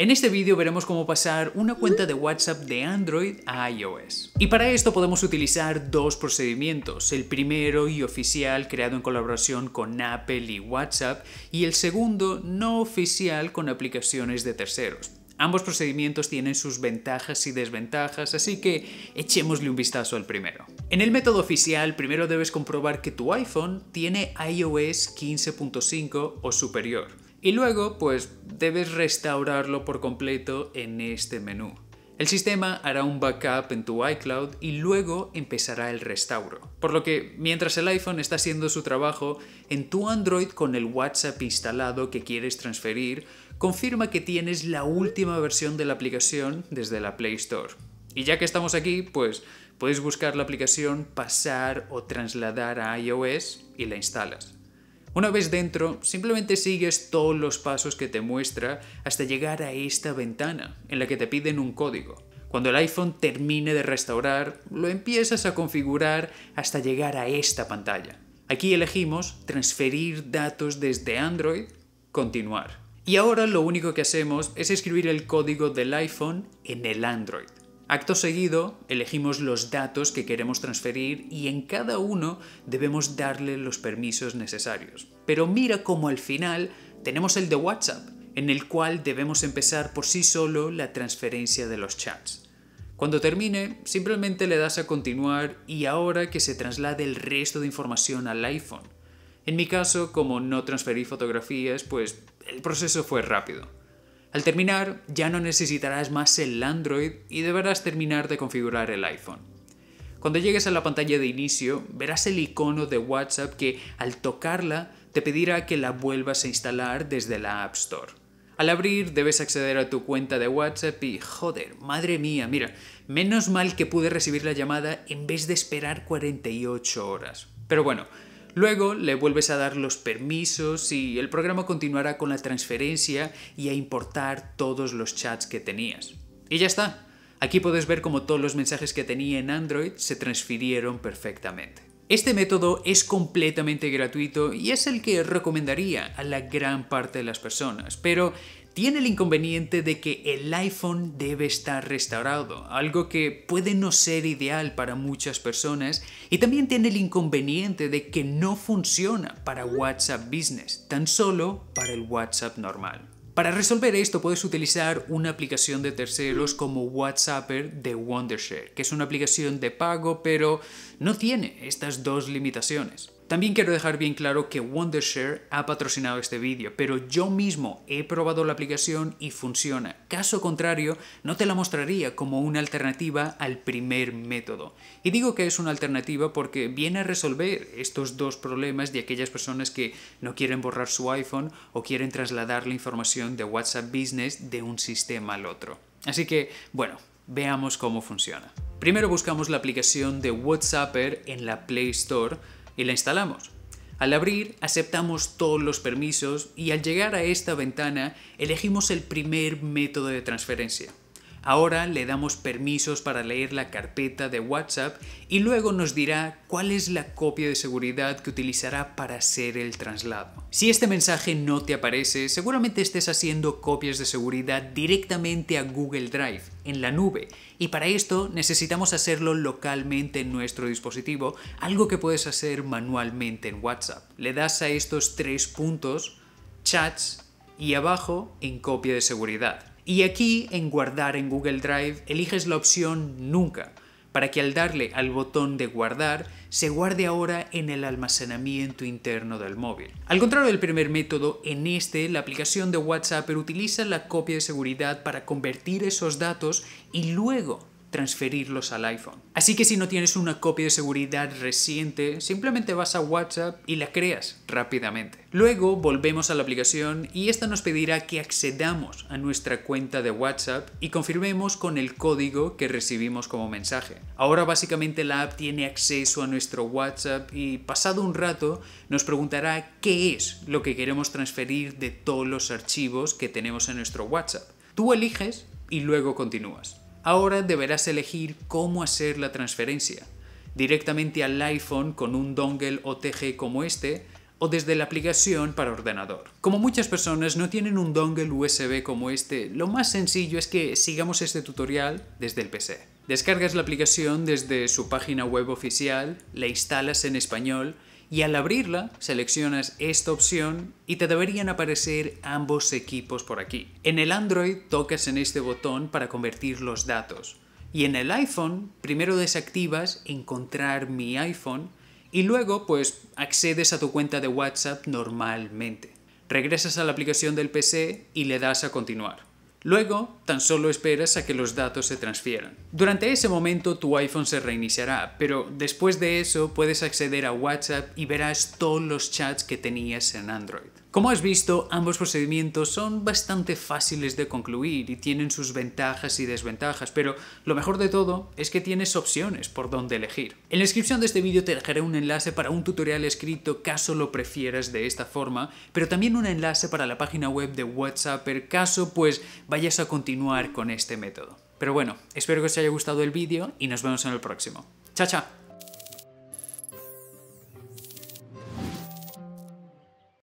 En este vídeo veremos cómo pasar una cuenta de WhatsApp de Android a iOS. Y para esto podemos utilizar dos procedimientos, el primero y oficial creado en colaboración con Apple y WhatsApp y el segundo no oficial con aplicaciones de terceros. Ambos procedimientos tienen sus ventajas y desventajas, así que echémosle un vistazo al primero. En el método oficial, primero debes comprobar que tu iPhone tiene iOS 15.5 o superior y luego pues debes restaurarlo por completo en este menú. El sistema hará un backup en tu iCloud y luego empezará el restauro. Por lo que mientras el iPhone está haciendo su trabajo, en tu Android con el WhatsApp instalado que quieres transferir, confirma que tienes la última versión de la aplicación desde la Play Store. Y ya que estamos aquí, pues puedes buscar la aplicación, pasar o trasladar a iOS y la instalas. Una vez dentro, simplemente sigues todos los pasos que te muestra hasta llegar a esta ventana en la que te piden un código. Cuando el iPhone termine de restaurar, lo empiezas a configurar hasta llegar a esta pantalla. Aquí elegimos transferir datos desde Android, continuar. Y ahora lo único que hacemos es escribir el código del iPhone en el Android. Acto seguido, elegimos los datos que queremos transferir y en cada uno debemos darle los permisos necesarios. Pero mira cómo al final tenemos el de WhatsApp, en el cual debemos empezar por sí solo la transferencia de los chats. Cuando termine, simplemente le das a continuar y ahora que se traslade el resto de información al iPhone. En mi caso, como no transferí fotografías, pues el proceso fue rápido. Al terminar, ya no necesitarás más el Android y deberás terminar de configurar el iPhone. Cuando llegues a la pantalla de inicio, verás el icono de WhatsApp que, al tocarla, te pedirá que la vuelvas a instalar desde la App Store. Al abrir, debes acceder a tu cuenta de WhatsApp y, joder, madre mía, mira, menos mal que pude recibir la llamada en vez de esperar 48 horas. Pero bueno, Luego le vuelves a dar los permisos y el programa continuará con la transferencia y a importar todos los chats que tenías. Y ya está. Aquí puedes ver cómo todos los mensajes que tenía en Android se transfirieron perfectamente. Este método es completamente gratuito y es el que recomendaría a la gran parte de las personas, pero tiene el inconveniente de que el iPhone debe estar restaurado, algo que puede no ser ideal para muchas personas, y también tiene el inconveniente de que no funciona para WhatsApp Business, tan solo para el WhatsApp normal. Para resolver esto puedes utilizar una aplicación de terceros como WhatsApper de Wondershare, que es una aplicación de pago pero no tiene estas dos limitaciones. También quiero dejar bien claro que Wondershare ha patrocinado este vídeo, pero yo mismo he probado la aplicación y funciona. Caso contrario, no te la mostraría como una alternativa al primer método. Y digo que es una alternativa porque viene a resolver estos dos problemas de aquellas personas que no quieren borrar su iPhone o quieren trasladar la información de WhatsApp Business de un sistema al otro. Así que, bueno, veamos cómo funciona. Primero buscamos la aplicación de WhatsApp en la Play Store y la instalamos. Al abrir, aceptamos todos los permisos y al llegar a esta ventana, elegimos el primer método de transferencia. Ahora le damos permisos para leer la carpeta de WhatsApp y luego nos dirá cuál es la copia de seguridad que utilizará para hacer el traslado. Si este mensaje no te aparece, seguramente estés haciendo copias de seguridad directamente a Google Drive, en la nube, y para esto necesitamos hacerlo localmente en nuestro dispositivo, algo que puedes hacer manualmente en WhatsApp. Le das a estos tres puntos, chats, y abajo en copia de seguridad. Y aquí, en guardar en Google Drive, eliges la opción Nunca, para que al darle al botón de guardar, se guarde ahora en el almacenamiento interno del móvil. Al contrario del primer método, en este la aplicación de WhatsApp utiliza la copia de seguridad para convertir esos datos y luego transferirlos al iPhone. Así que si no tienes una copia de seguridad reciente, simplemente vas a WhatsApp y la creas rápidamente. Luego volvemos a la aplicación y esta nos pedirá que accedamos a nuestra cuenta de WhatsApp y confirmemos con el código que recibimos como mensaje. Ahora básicamente la app tiene acceso a nuestro WhatsApp y pasado un rato nos preguntará qué es lo que queremos transferir de todos los archivos que tenemos en nuestro WhatsApp. Tú eliges y luego continúas. Ahora deberás elegir cómo hacer la transferencia, directamente al iPhone con un dongle OTG como este, o desde la aplicación para ordenador. Como muchas personas no tienen un dongle USB como este, lo más sencillo es que sigamos este tutorial desde el PC. Descargas la aplicación desde su página web oficial, la instalas en español y al abrirla seleccionas esta opción y te deberían aparecer ambos equipos por aquí. En el Android tocas en este botón para convertir los datos y en el iPhone primero desactivas encontrar mi iPhone y luego pues accedes a tu cuenta de WhatsApp normalmente. Regresas a la aplicación del PC y le das a continuar. Luego, tan solo esperas a que los datos se transfieran. Durante ese momento tu iPhone se reiniciará, pero después de eso puedes acceder a WhatsApp y verás todos los chats que tenías en Android. Como has visto, ambos procedimientos son bastante fáciles de concluir y tienen sus ventajas y desventajas, pero lo mejor de todo es que tienes opciones por dónde elegir. En la descripción de este vídeo te dejaré un enlace para un tutorial escrito caso lo prefieras de esta forma, pero también un enlace para la página web de WhatsApp en caso pues vayas a continuar con este método. Pero bueno, espero que os haya gustado el vídeo y nos vemos en el próximo. ¡Chao, chao!